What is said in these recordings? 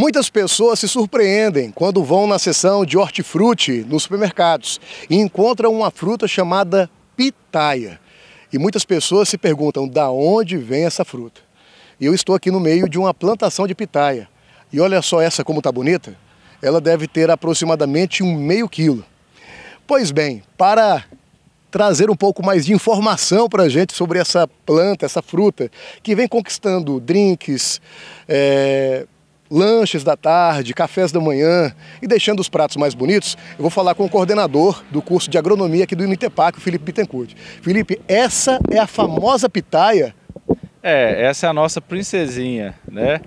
Muitas pessoas se surpreendem quando vão na seção de hortifruti nos supermercados e encontram uma fruta chamada pitaia. E muitas pessoas se perguntam da onde vem essa fruta. E eu estou aqui no meio de uma plantação de pitaia. E olha só essa como está bonita. Ela deve ter aproximadamente um meio quilo. Pois bem, para trazer um pouco mais de informação para a gente sobre essa planta, essa fruta, que vem conquistando drinks, é, lanches da tarde, cafés da manhã e deixando os pratos mais bonitos, eu vou falar com o coordenador do curso de agronomia aqui do Unitepac, é o Felipe Bittencourt. Felipe, essa é a famosa pitaia? É, essa é a nossa princesinha, né?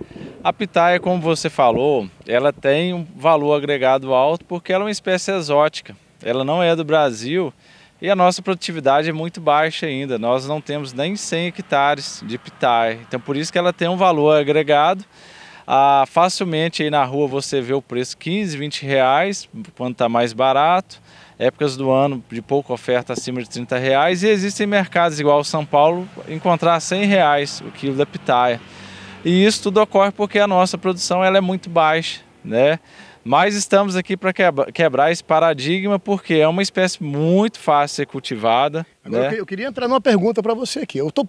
A pitaia, como você falou, ela tem um valor agregado alto porque ela é uma espécie exótica. Ela não é do Brasil e a nossa produtividade é muito baixa ainda. Nós não temos nem 100 hectares de pitaia. Então, por isso que ela tem um valor agregado ah, facilmente aí na rua você vê o preço 15, 20 reais, quando está mais barato. Épocas do ano de pouca oferta acima de 30 reais. E existem mercados igual São Paulo, encontrar 100 reais o quilo da pitaia. E isso tudo ocorre porque a nossa produção ela é muito baixa, né? Mas estamos aqui para quebrar esse paradigma porque é uma espécie muito fácil de ser cultivada. Agora né? eu queria entrar numa pergunta para você aqui. tô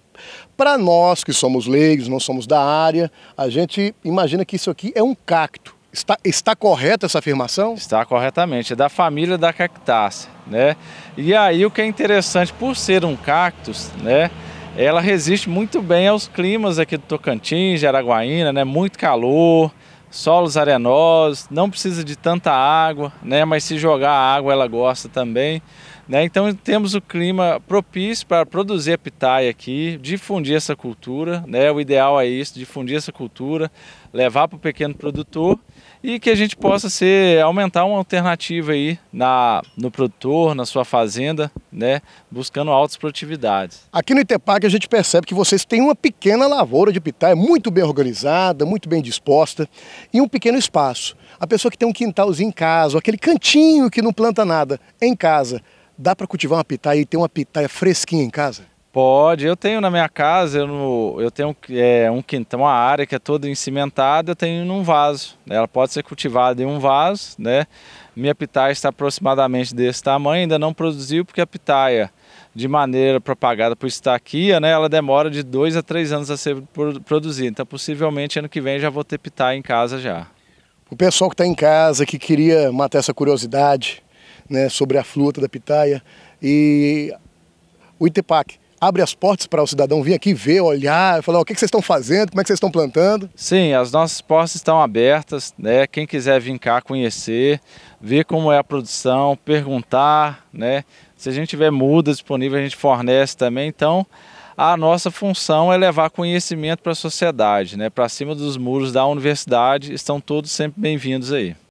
para nós que somos leigos, não somos da área, a gente imagina que isso aqui é um cacto. Está, está correta essa afirmação? Está corretamente, é da família da cactácea, né? E aí o que é interessante, por ser um cactus, né? Ela resiste muito bem aos climas aqui do Tocantins, de Araguaína, né? Muito calor, solos arenosos, não precisa de tanta água, né? Mas se jogar água, ela gosta também. Né? Então temos o clima propício para produzir a pitaia aqui, difundir essa cultura, né? o ideal é isso, difundir essa cultura, levar para o pequeno produtor e que a gente possa ser, aumentar uma alternativa aí na, no produtor, na sua fazenda, né, buscando altas produtividades. Aqui no Itepag a gente percebe que vocês têm uma pequena lavoura de pitaia, é muito bem organizada, muito bem disposta, e um pequeno espaço. A pessoa que tem um quintalzinho em casa, aquele cantinho que não planta nada, em casa, dá para cultivar uma pitaia e ter uma pitaia fresquinha em casa? Pode, eu tenho na minha casa, eu, eu tenho é, um quintal, uma área que é toda encimentada, eu tenho num vaso. Né? Ela pode ser cultivada em um vaso, né? Minha pitaia está aproximadamente desse tamanho, ainda não produziu porque a pitaia, de maneira propagada por estaquia, né? Ela demora de dois a três anos a ser produzida. Então, possivelmente ano que vem já vou ter pitaia em casa já. O pessoal que está em casa, que queria matar essa curiosidade, né, sobre a fruta da pitaia e o itepaque abre as portas para o cidadão vir aqui ver, olhar, falar o que, vocês estão fazendo, como é que vocês estão plantando? Sim, as nossas portas estão abertas, né? Quem quiser vir cá conhecer, ver como é a produção, perguntar, né? Se a gente tiver muda disponível, a gente fornece também. Então, a nossa função é levar conhecimento para a sociedade, né? Para cima dos muros da universidade, estão todos sempre bem-vindos aí.